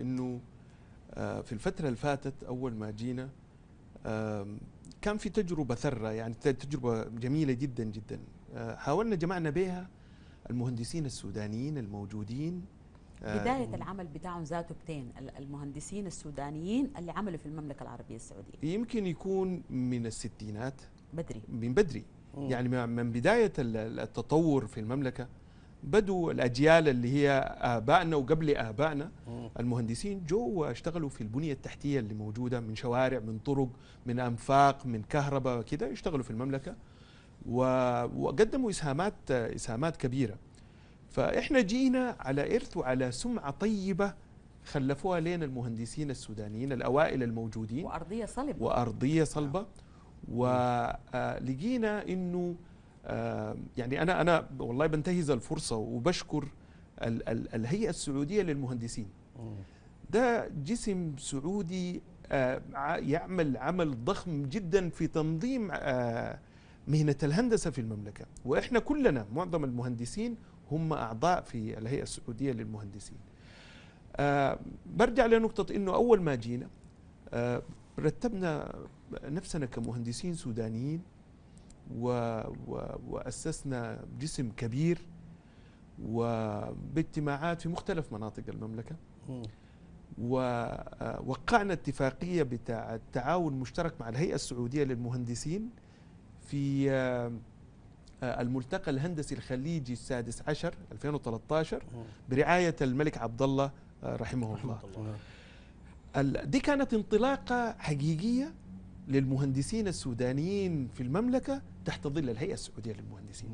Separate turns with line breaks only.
انه آه، في الفتره اللي فاتت اول ما جينا كان في تجربه ثره يعني تجربه جميله جدا جدا آه، حاولنا جمعنا بها المهندسين السودانيين الموجودين بداية
العمل بتاعهم ذاته بتين المهندسين السودانيين اللي عملوا في المملكة العربية السعودية
يمكن يكون من الستينات بدري من بدري يعني من بداية التطور في المملكة بدوا الاجيال اللي هي ابائنا وقبل ابائنا المهندسين جو واشتغلوا في البنيه التحتيه اللي موجوده من شوارع من طرق من انفاق من كهرباء وكذا يشتغلوا في المملكه وقدموا اسهامات اسهامات كبيره فاحنا جينا على ارث وعلى سمعه طيبه خلفوها لنا المهندسين السودانيين الاوائل الموجودين وارضيه صلبه وارضيه صلبه نعم. ولقينا آه، انه آه، يعني انا انا والله بنتهز الفرصه وبشكر ال ال الهيئه السعوديه للمهندسين ده جسم سعودي آه، يعمل عمل ضخم جدا في تنظيم آه، مهنه الهندسه في المملكه واحنا كلنا معظم المهندسين هم اعضاء في الهيئه السعوديه للمهندسين برجع لنقطه انه اول ما جينا رتبنا نفسنا كمهندسين سودانيين و وأسسنا جسم كبير وباجتماعات في مختلف مناطق المملكة ووقعنا اتفاقية بتاع التعاون مشترك مع الهيئة السعودية للمهندسين في آه، الملتقى الهندسي الخليجي السادس عشر 2013 برعاية الملك عبد آه، الله رحمه الله, الله. دي كانت انطلاقة حقيقية للمهندسين السودانيين في المملكة تحت ظل الهيئة السعودية للمهندسين